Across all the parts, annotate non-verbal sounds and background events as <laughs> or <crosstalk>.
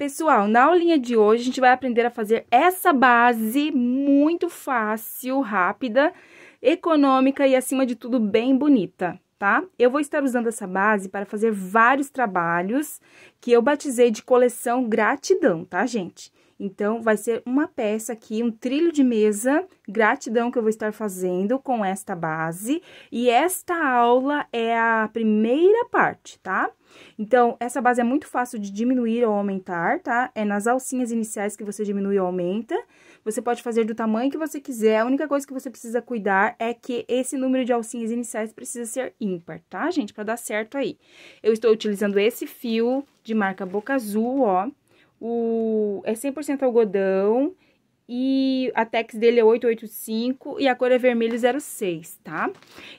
Pessoal, na aulinha de hoje a gente vai aprender a fazer essa base muito fácil, rápida, econômica e acima de tudo bem bonita, tá? Eu vou estar usando essa base para fazer vários trabalhos que eu batizei de coleção gratidão, tá, gente? Então, vai ser uma peça aqui, um trilho de mesa, gratidão que eu vou estar fazendo com esta base. E esta aula é a primeira parte, tá? Então, essa base é muito fácil de diminuir ou aumentar, tá? É nas alcinhas iniciais que você diminui ou aumenta. Você pode fazer do tamanho que você quiser, a única coisa que você precisa cuidar é que esse número de alcinhas iniciais precisa ser ímpar, tá, gente? Pra dar certo aí. Eu estou utilizando esse fio de marca Boca Azul, ó o, é 100% algodão e a tex dele é 885 e a cor é vermelho 06, tá?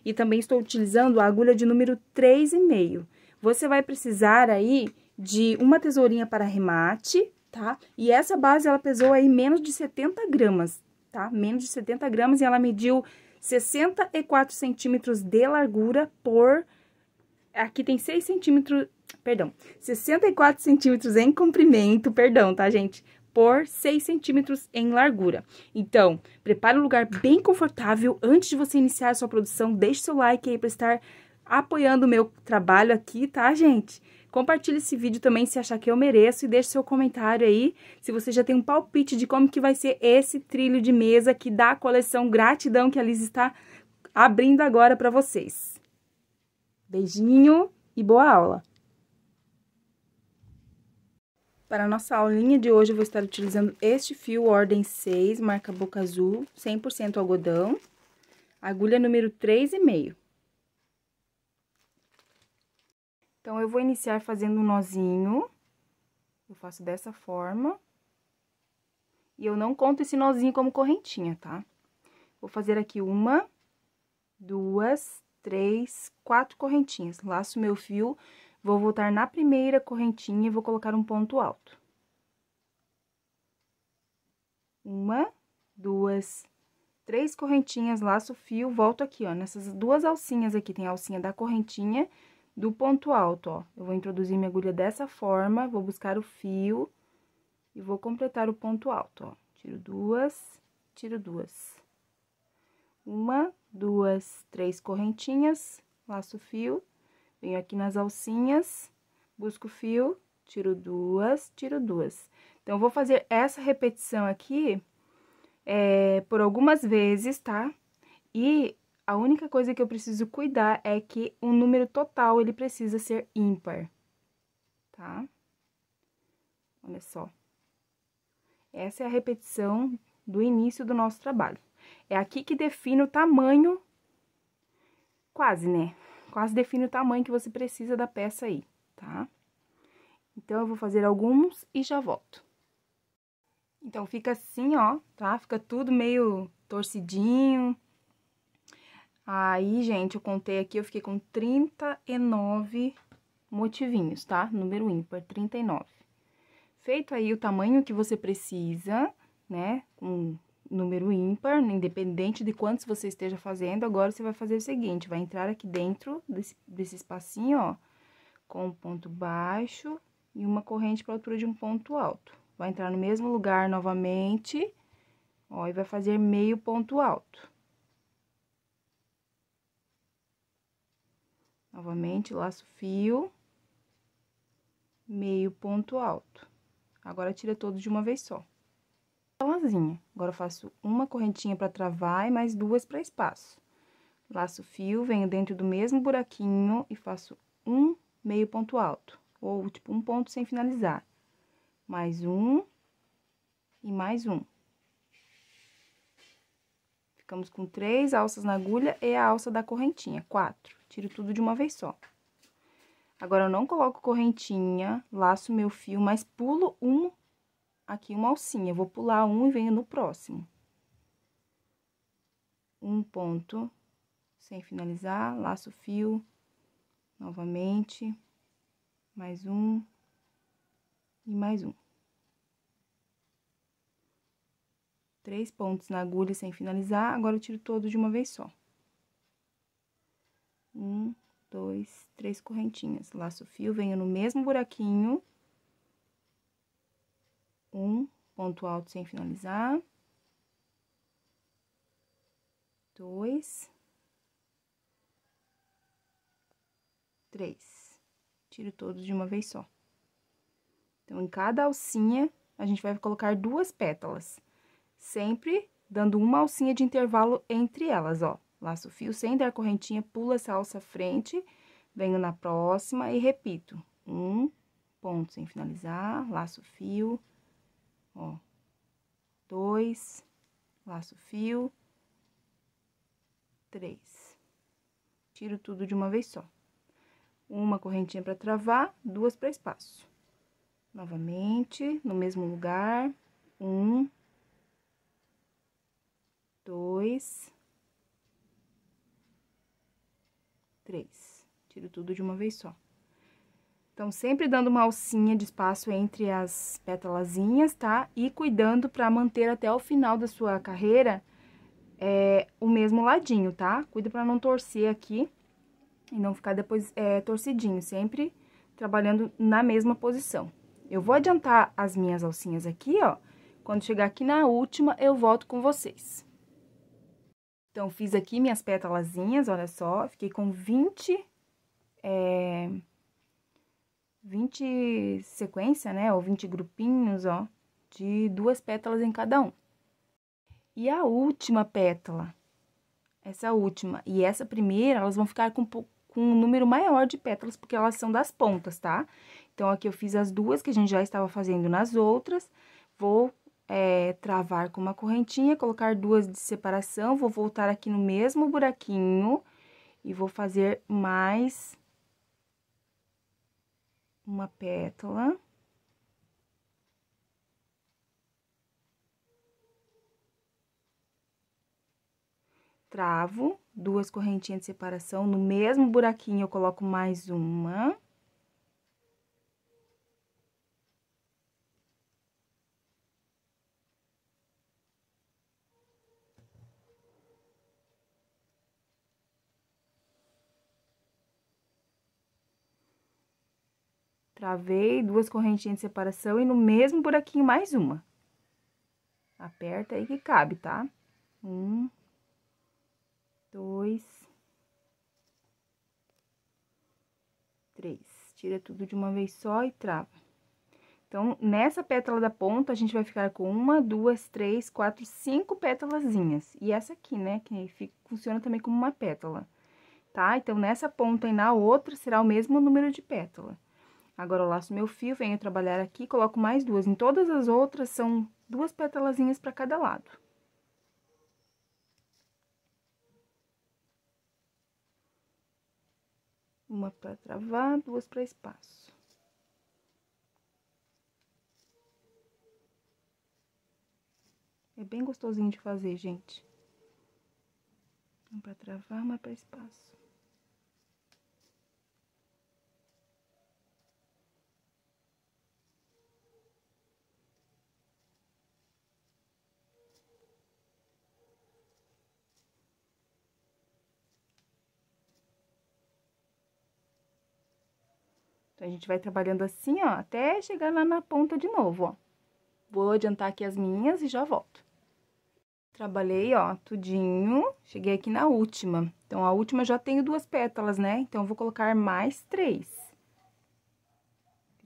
E também estou utilizando a agulha de número 3,5. Você vai precisar aí de uma tesourinha para remate, tá? E essa base, ela pesou aí menos de 70 gramas, tá? Menos de 70 gramas e ela mediu 64 centímetros de largura por... Aqui tem 6 centímetros perdão, 64 centímetros em comprimento, perdão, tá, gente? Por 6 centímetros em largura. Então, prepare um lugar bem confortável antes de você iniciar a sua produção. Deixe seu like aí para estar apoiando o meu trabalho aqui, tá, gente? Compartilhe esse vídeo também se achar que eu mereço e deixe seu comentário aí se você já tem um palpite de como que vai ser esse trilho de mesa que dá a coleção Gratidão que a Liz está abrindo agora para vocês. Beijinho e boa aula! Para a nossa aulinha de hoje, eu vou estar utilizando este fio ordem 6, marca boca azul, 100% algodão, agulha número 3,5. Então, eu vou iniciar fazendo um nozinho, eu faço dessa forma, e eu não conto esse nozinho como correntinha, tá? Vou fazer aqui uma, duas, três, quatro correntinhas, laço meu fio Vou voltar na primeira correntinha e vou colocar um ponto alto. Uma, duas, três correntinhas, laço fio, volto aqui, ó, nessas duas alcinhas aqui, tem a alcinha da correntinha do ponto alto, ó. Eu vou introduzir minha agulha dessa forma, vou buscar o fio e vou completar o ponto alto, ó. Tiro duas, tiro duas. Uma, duas, três correntinhas, laço fio, Venho aqui nas alcinhas, busco o fio, tiro duas, tiro duas. Então, vou fazer essa repetição aqui é, por algumas vezes, tá? E a única coisa que eu preciso cuidar é que o número total, ele precisa ser ímpar, tá? Olha só. Essa é a repetição do início do nosso trabalho. É aqui que define o tamanho, quase, né? Quase define o tamanho que você precisa da peça aí, tá? Então, eu vou fazer alguns e já volto. Então, fica assim, ó, tá? Fica tudo meio torcidinho. Aí, gente, eu contei aqui, eu fiquei com 39 motivinhos, tá? Número ímpar, 39. Feito aí o tamanho que você precisa, né? Com número ímpar, independente de quantos você esteja fazendo, agora você vai fazer o seguinte, vai entrar aqui dentro desse, desse espacinho, ó, com um ponto baixo e uma corrente para altura de um ponto alto. Vai entrar no mesmo lugar novamente, ó, e vai fazer meio ponto alto. Novamente, laço fio, meio ponto alto. Agora, tira todos de uma vez só lazinha. Agora, eu faço uma correntinha para travar e mais duas para espaço. Laço o fio, venho dentro do mesmo buraquinho e faço um meio ponto alto, ou tipo um ponto sem finalizar. Mais um e mais um. Ficamos com três alças na agulha e a alça da correntinha, quatro. Tiro tudo de uma vez só. Agora, eu não coloco correntinha, laço meu fio, mas pulo um aqui uma alcinha. Eu vou pular um e venho no próximo. Um ponto sem finalizar, laço fio, novamente, mais um e mais um. Três pontos na agulha sem finalizar, agora eu tiro todo de uma vez só. Um, dois, três correntinhas, laço fio, venho no mesmo buraquinho um ponto alto sem finalizar, dois, três. Tiro todos de uma vez só. Então, em cada alcinha, a gente vai colocar duas pétalas, sempre dando uma alcinha de intervalo entre elas, ó. Laço fio sem dar correntinha, pula essa alça à frente, venho na próxima e repito. Um ponto sem finalizar, laço fio, ó, dois, laço fio, três. Tiro tudo de uma vez só. Uma correntinha para travar, duas para espaço. Novamente, no mesmo lugar, um, dois, três. Tiro tudo de uma vez só. Então, sempre dando uma alcinha de espaço entre as pétalazinhas, tá? E cuidando para manter até o final da sua carreira é, o mesmo ladinho, tá? Cuida para não torcer aqui e não ficar depois é, torcidinho, sempre trabalhando na mesma posição. Eu vou adiantar as minhas alcinhas aqui, ó. Quando chegar aqui na última, eu volto com vocês. Então, fiz aqui minhas pétalazinhas, olha só. Fiquei com 20... É 20 sequência, né, ou 20 grupinhos, ó, de duas pétalas em cada um. E a última pétala, essa última e essa primeira, elas vão ficar com, com um número maior de pétalas, porque elas são das pontas, tá? Então, aqui eu fiz as duas que a gente já estava fazendo nas outras, vou é, travar com uma correntinha, colocar duas de separação, vou voltar aqui no mesmo buraquinho e vou fazer mais uma pétala. Travo duas correntinhas de separação, no mesmo buraquinho eu coloco mais uma. Travei duas correntinhas de separação e no mesmo buraquinho mais uma. Aperta aí que cabe, tá? Um, dois, três. Tira tudo de uma vez só e trava. Então, nessa pétala da ponta, a gente vai ficar com uma, duas, três, quatro, cinco pétalazinhas. E essa aqui, né, que fica, funciona também como uma pétala, tá? Então, nessa ponta e na outra, será o mesmo número de pétala. Agora, eu laço meu fio, venho trabalhar aqui, coloco mais duas. Em todas as outras, são duas pétalazinhas para cada lado. Uma para travar, duas para espaço. É bem gostosinho de fazer, gente. Uma para travar, uma para espaço. Então, a gente vai trabalhando assim, ó, até chegar lá na ponta de novo, ó. Vou adiantar aqui as minhas e já volto. Trabalhei, ó, tudinho, cheguei aqui na última. Então, a última já tenho duas pétalas, né? Então, vou colocar mais três.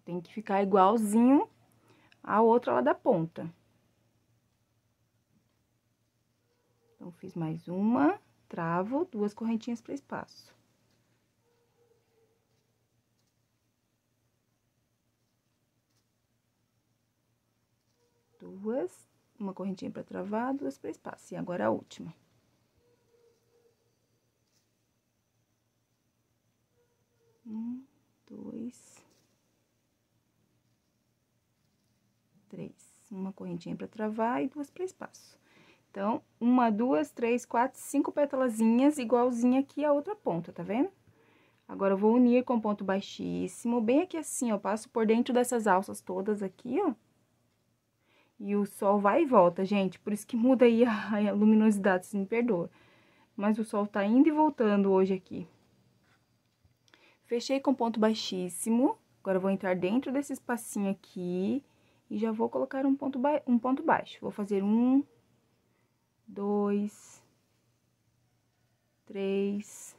Tem que ficar igualzinho a outra lá da ponta. Então, fiz mais uma, travo, duas correntinhas para espaço. duas, uma correntinha para travar, duas para espaço. E agora a última. Um, dois, três. Uma correntinha para travar e duas para espaço. Então, uma, duas, três, quatro, cinco pétalazinhas, igualzinha aqui a outra ponta, tá vendo? Agora, eu vou unir com ponto baixíssimo, bem aqui assim, ó, passo por dentro dessas alças todas aqui, ó. E o sol vai e volta, gente. Por isso que muda aí a, <laughs> luminosidade, se me perdoa. Mas o sol tá indo e voltando hoje aqui. Fechei com ponto baixíssimo. Agora, vou entrar dentro desse espacinho aqui e já vou colocar um ponto, um ponto baixo. Vou fazer um, dois, três,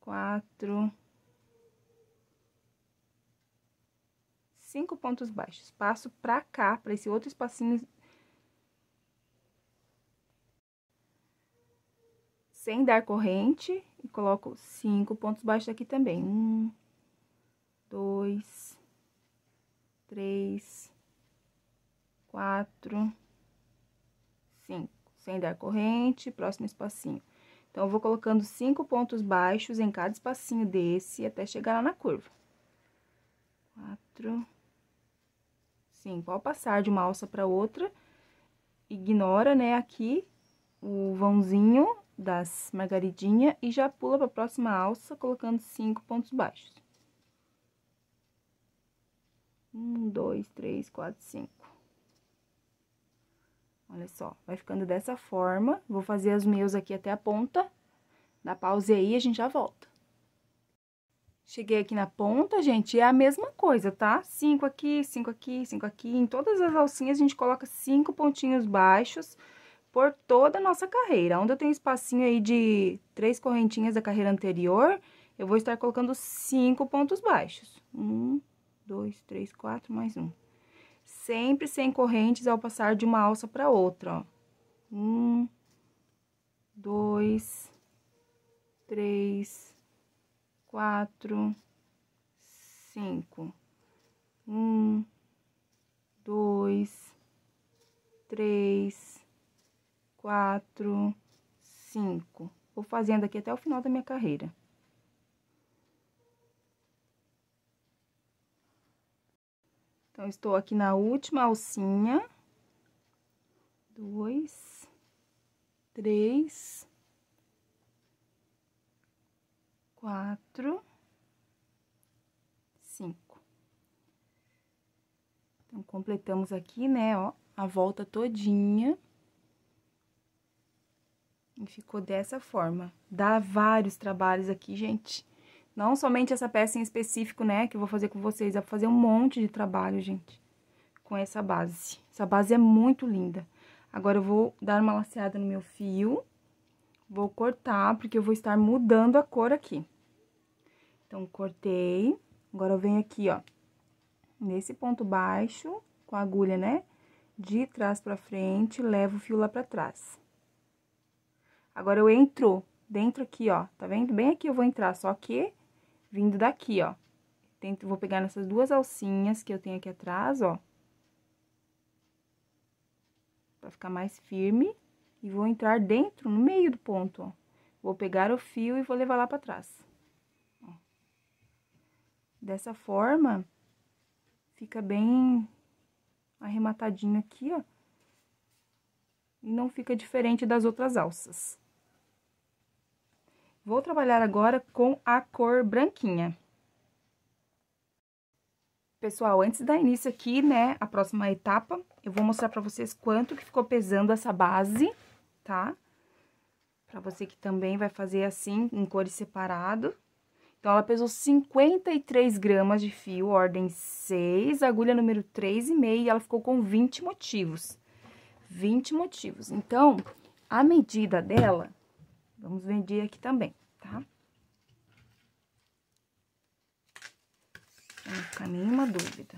quatro... cinco pontos baixos. Passo pra cá, pra esse outro espacinho. Sem dar corrente, e coloco cinco pontos baixos aqui também. Um, dois, três, quatro, cinco. Sem dar corrente, próximo espacinho. Então, eu vou colocando cinco pontos baixos em cada espacinho desse até chegar lá na curva. Quatro, sim Ao passar de uma alça para outra, ignora, né, aqui o vãozinho das margaridinha e já pula para a próxima alça, colocando cinco pontos baixos. Um, dois, três, quatro, cinco. Olha só, vai ficando dessa forma. Vou fazer os meus aqui até a ponta. Dá pause aí e a gente já volta. Cheguei aqui na ponta, gente, é a mesma coisa, tá? Cinco aqui, cinco aqui, cinco aqui. Em todas as alcinhas, a gente coloca cinco pontinhos baixos por toda a nossa carreira. Onde eu tenho espacinho aí de três correntinhas da carreira anterior, eu vou estar colocando cinco pontos baixos. Um, dois, três, quatro, mais um. Sempre sem correntes ao passar de uma alça para outra, ó. Um, dois, três, quatro, cinco. Um, dois, três, quatro, cinco. Vou fazendo aqui até o final da minha carreira. Então, estou aqui na última alcinha. Dois, três, quatro, cinco. Então, completamos aqui, né, ó, a volta todinha. E ficou dessa forma. Dá vários trabalhos aqui, gente. Não somente essa peça em específico, né, que eu vou fazer com vocês. Dá vou fazer um monte de trabalho, gente, com essa base. Essa base é muito linda. Agora, eu vou dar uma laceada no meu fio. Vou cortar, porque eu vou estar mudando a cor aqui. Então, cortei. Agora, eu venho aqui, ó, nesse ponto baixo, com a agulha, né, de trás pra frente, levo o fio lá pra trás. Agora, eu entro dentro aqui, ó, tá vendo? Bem aqui eu vou entrar, só que vindo daqui, ó. Tento, vou pegar nessas duas alcinhas que eu tenho aqui atrás, ó. Pra ficar mais firme. E vou entrar dentro, no meio do ponto, ó. Vou pegar o fio e vou levar lá pra trás. Dessa forma, fica bem arrematadinho aqui, ó. E não fica diferente das outras alças. Vou trabalhar agora com a cor branquinha. Pessoal, antes de dar início aqui, né, a próxima etapa, eu vou mostrar pra vocês quanto que ficou pesando essa base, tá? Pra você que também vai fazer assim, em cores separado. Então, ela pesou 53 gramas de fio, ordem 6, agulha número 3,5, e ela ficou com 20 motivos. 20 motivos. Então, a medida dela, vamos medir aqui também, tá? Pra não ficar nenhuma dúvida.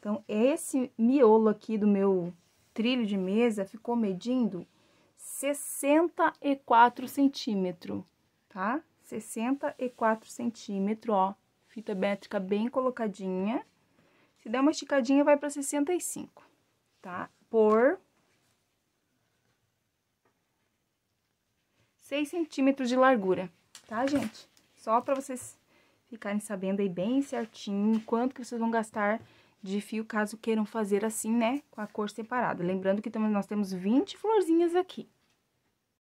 Então, esse miolo aqui do meu trilho de mesa ficou medindo 64 centímetros, tá? 64 centímetros, ó. Fita métrica bem colocadinha. Se der uma esticadinha, vai pra 65, tá? Por 6 centímetros de largura, tá, gente? Só pra vocês ficarem sabendo aí bem certinho quanto que vocês vão gastar de fio, caso queiram fazer assim, né? Com a cor separada. Lembrando que nós temos 20 florzinhas aqui.